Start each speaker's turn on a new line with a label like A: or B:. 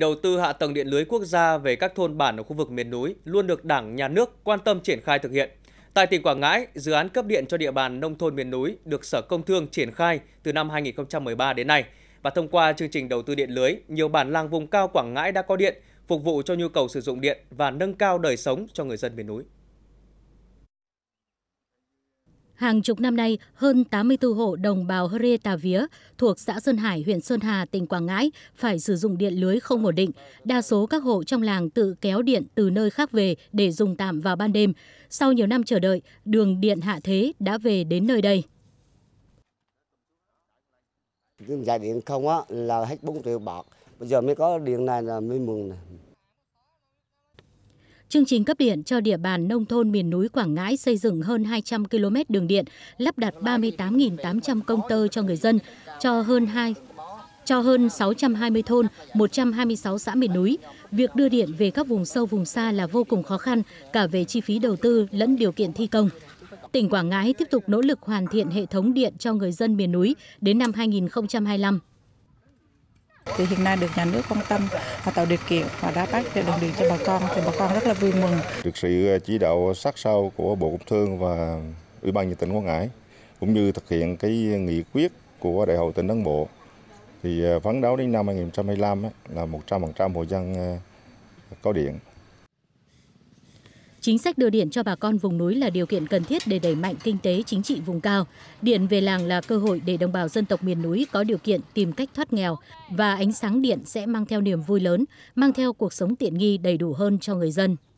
A: Đầu tư hạ tầng điện lưới quốc gia về các thôn bản ở khu vực miền núi luôn được Đảng, Nhà nước quan tâm triển khai thực hiện. Tại tỉnh Quảng Ngãi, dự án cấp điện cho địa bàn nông thôn miền núi được Sở Công Thương triển khai từ năm 2013 đến nay. Và thông qua chương trình đầu tư điện lưới, nhiều bản làng vùng cao Quảng Ngãi đã có điện, phục vụ cho nhu cầu sử dụng điện và nâng cao đời sống cho người dân miền núi
B: hàng chục năm nay hơn 84 hộ đồng bào hơ rê tà vía thuộc xã sơn hải huyện sơn hà tỉnh quảng ngãi phải sử dụng điện lưới không ổn định đa số các hộ trong làng tự kéo điện từ nơi khác về để dùng tạm vào ban đêm sau nhiều năm chờ đợi đường điện hạ thế đã về đến nơi đây
A: cái giá điện không á là hết bốn triệu bạc bây giờ mới có điện này là mới mừng này
B: Chương trình cấp điện cho địa bàn nông thôn miền núi Quảng Ngãi xây dựng hơn 200 km đường điện, lắp đặt 38.800 công tơ cho người dân, cho hơn 2 cho hơn 620 thôn, 126 xã miền núi. Việc đưa điện về các vùng sâu vùng xa là vô cùng khó khăn, cả về chi phí đầu tư lẫn điều kiện thi công. Tỉnh Quảng Ngãi tiếp tục nỗ lực hoàn thiện hệ thống điện cho người dân miền núi đến năm 2025. Thì hiện nay được nhà nước quan tâm
C: và tạo điều kiện và đã ứng để đường điện cho bà con thì bà con rất là vui mừng. Được sự ờ, chỉ đạo sát sao của Bộ Công Thương và Ủy ban nhân tỉnh Quảng Ngãi cũng như thực hiện cái nghị quyết của Đại hội tỉnh Đảng Bộ thì ờ, phấn đấu đến năm 2025 là 100% hộ dân ờ, có điện.
B: Chính sách đưa điện cho bà con vùng núi là điều kiện cần thiết để đẩy mạnh kinh tế chính trị vùng cao. Điện về làng là cơ hội để đồng bào dân tộc miền núi có điều kiện tìm cách thoát nghèo và ánh sáng điện sẽ mang theo niềm vui lớn, mang theo cuộc sống tiện nghi đầy đủ hơn cho người dân.